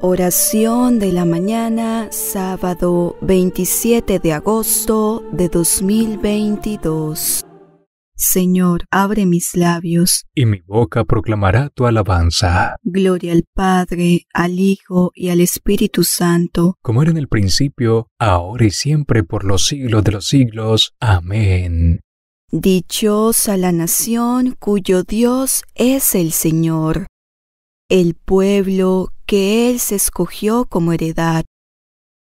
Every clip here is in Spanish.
Oración de la mañana, sábado 27 de agosto de 2022. Señor, abre mis labios. Y mi boca proclamará tu alabanza. Gloria al Padre, al Hijo y al Espíritu Santo. Como era en el principio, ahora y siempre, por los siglos de los siglos. Amén. Dichosa la nación cuyo Dios es el Señor. El pueblo que Él se escogió como heredad.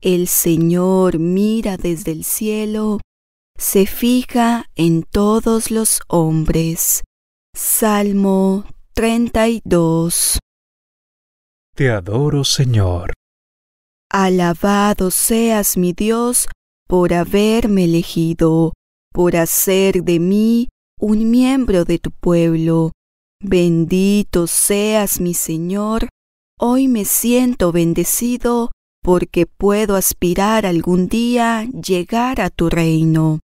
El Señor mira desde el cielo, se fija en todos los hombres. Salmo 32. Te adoro, Señor. Alabado seas mi Dios por haberme elegido, por hacer de mí un miembro de tu pueblo. Bendito seas mi Señor Hoy me siento bendecido porque puedo aspirar algún día llegar a tu reino.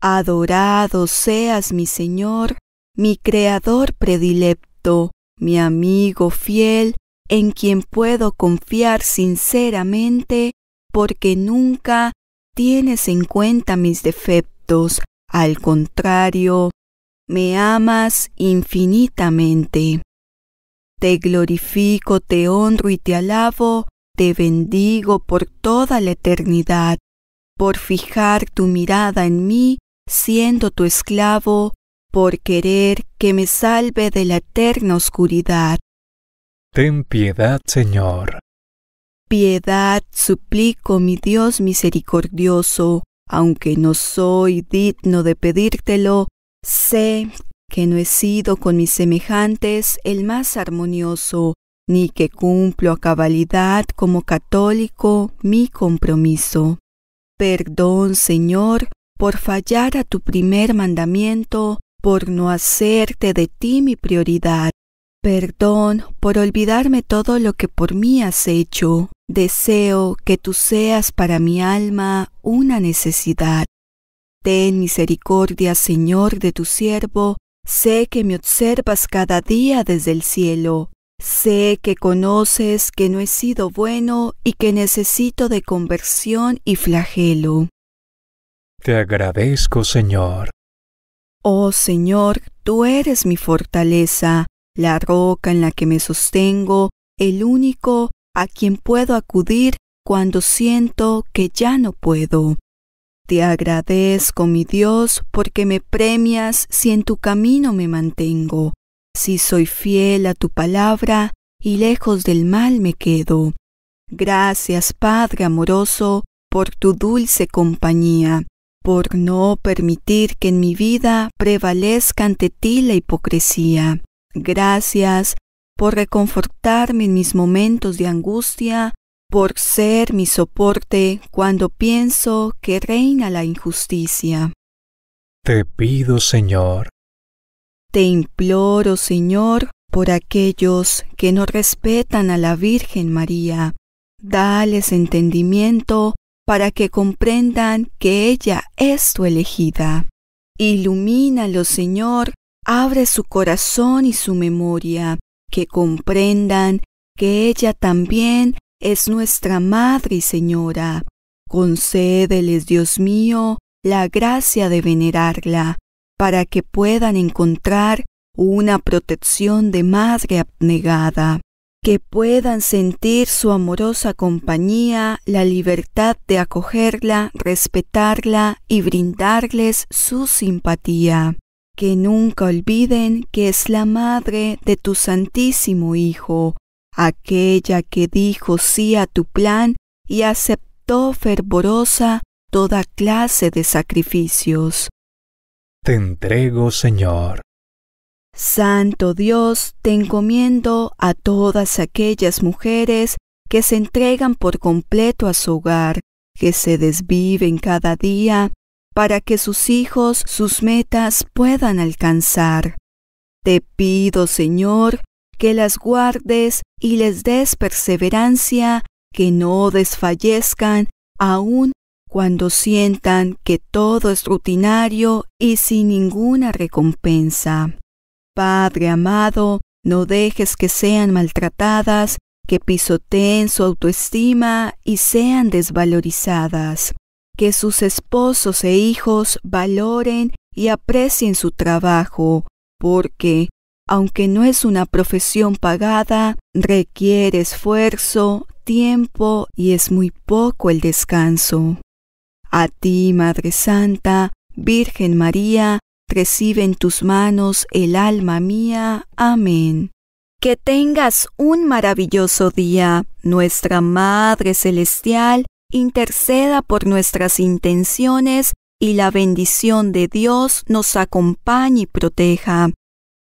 Adorado seas mi Señor, mi Creador predilecto, mi amigo fiel, en quien puedo confiar sinceramente porque nunca tienes en cuenta mis defectos, al contrario, me amas infinitamente. Te glorifico, te honro y te alabo, te bendigo por toda la eternidad, por fijar tu mirada en mí, siendo tu esclavo, por querer que me salve de la eterna oscuridad. Ten piedad, Señor. Piedad, suplico, mi Dios misericordioso, aunque no soy digno de pedírtelo, sé que no he sido con mis semejantes el más armonioso, ni que cumplo a cabalidad como católico mi compromiso. Perdón, Señor, por fallar a tu primer mandamiento, por no hacerte de ti mi prioridad. Perdón por olvidarme todo lo que por mí has hecho. Deseo que tú seas para mi alma una necesidad. Ten misericordia, Señor, de tu siervo, Sé que me observas cada día desde el cielo. Sé que conoces que no he sido bueno y que necesito de conversión y flagelo. Te agradezco, Señor. Oh Señor, tú eres mi fortaleza, la roca en la que me sostengo, el único a quien puedo acudir cuando siento que ya no puedo. Te agradezco, mi Dios, porque me premias si en tu camino me mantengo, si soy fiel a tu palabra y lejos del mal me quedo. Gracias, Padre amoroso, por tu dulce compañía, por no permitir que en mi vida prevalezca ante ti la hipocresía. Gracias por reconfortarme en mis momentos de angustia por ser mi soporte cuando pienso que reina la injusticia. Te pido, Señor. Te imploro, Señor, por aquellos que no respetan a la Virgen María. Dales entendimiento para que comprendan que ella es tu elegida. Ilumínalo, Señor, abre su corazón y su memoria, que comprendan que ella también es nuestra Madre y Señora. Concédeles, Dios mío, la gracia de venerarla, para que puedan encontrar una protección de Madre abnegada, que puedan sentir su amorosa compañía, la libertad de acogerla, respetarla y brindarles su simpatía que nunca olviden que es la madre de tu Santísimo Hijo, aquella que dijo sí a tu plan y aceptó fervorosa toda clase de sacrificios. Te entrego, Señor. Santo Dios, te encomiendo a todas aquellas mujeres que se entregan por completo a su hogar, que se desviven cada día para que sus hijos sus metas puedan alcanzar. Te pido, Señor, que las guardes y les des perseverancia, que no desfallezcan, aun cuando sientan que todo es rutinario y sin ninguna recompensa. Padre amado, no dejes que sean maltratadas, que pisoteen su autoestima y sean desvalorizadas. Que sus esposos e hijos valoren y aprecien su trabajo, porque aunque no es una profesión pagada, requiere esfuerzo, tiempo y es muy poco el descanso. A ti, Madre Santa, Virgen María, recibe en tus manos el alma mía. Amén. Que tengas un maravilloso día. Nuestra Madre Celestial interceda por nuestras intenciones y la bendición de Dios nos acompañe y proteja.